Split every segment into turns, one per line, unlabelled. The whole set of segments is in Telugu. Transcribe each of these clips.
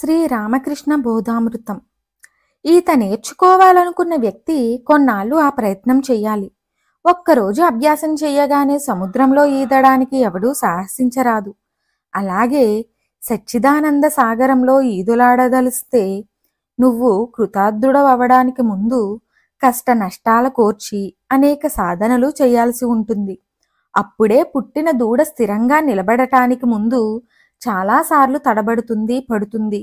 శ్రీ రామకృష్ణ బోధామృతం ఈత నేర్చుకోవాలనుకున్న వ్యక్తి కొన్నాళ్ళు ఆ ప్రయత్నం చేయాలి ఒక్కరోజు అభ్యాసం చేయగానే సముద్రంలో ఈదడానికి ఎవడూ సాహసించరాదు అలాగే సచ్చిదానంద సాగరంలో ఈదులాడదలిస్తే నువ్వు కృతార్థుడవడానికి ముందు కష్ట నష్టాల కోర్చి అనేక సాధనలు చేయాల్సి ఉంటుంది అప్పుడే పుట్టిన దూడ స్థిరంగా నిలబడటానికి ముందు చాలాసార్లు తడబడుతుంది పడుతుంది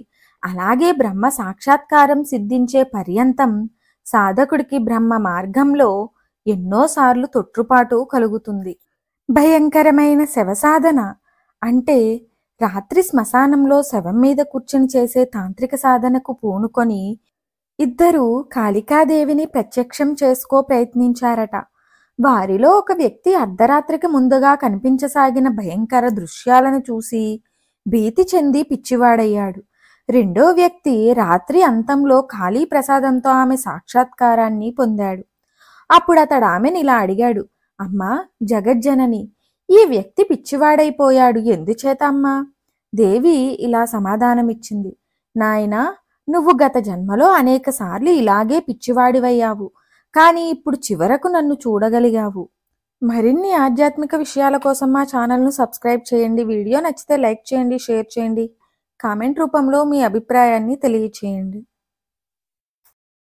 అలాగే బ్రహ్మ సాక్షాత్కారం సిద్ధించే పర్యంతం సాధకుడికి బ్రహ్మ మార్గంలో ఎన్నోసార్లు తొట్టుపాటు కలుగుతుంది భయంకరమైన శవసాధన అంటే రాత్రి శ్మశానంలో శవం మీద కూర్చుని చేసే తాంత్రిక సాధనకు పూనుకొని ఇద్దరు కాళికాదేవిని ప్రత్యక్షం చేసుకో ప్రయత్నించారట వారిలో ఒక వ్యక్తి అర్ధరాత్రికి ముందుగా కనిపించసాగిన భయంకర దృశ్యాలను చూసి భీతి చెంది పిచ్చివాడయ్యాడు రెండో వ్యక్తి రాత్రి అంతంలో ఖాళీ ప్రసాదంతో ఆమె సాక్షాత్కారాన్ని పొందాడు అప్పుడు అతడు ఆమెని ఇలా అడిగాడు అమ్మా జగజ్జనని ఈ వ్యక్తి పిచ్చివాడైపోయాడు ఎందుచేత అమ్మా దేవి ఇలా సమాధానమిచ్చింది నాయనా నువ్వు గత జన్మలో అనేకసార్లు ఇలాగే పిచ్చివాడివయ్యావు కానీ ఇప్పుడు చివరకు నన్ను చూడగలిగావు మరిన్ని ఆధ్యాత్మిక విషయాల కోసం మా ఛానల్ను సబ్స్క్రైబ్ చేయండి వీడియో నచ్చితే లైక్ చేయండి షేర్ చేయండి కామెంట్ రూపంలో మీ అభిప్రాయాన్ని తెలియచేయండి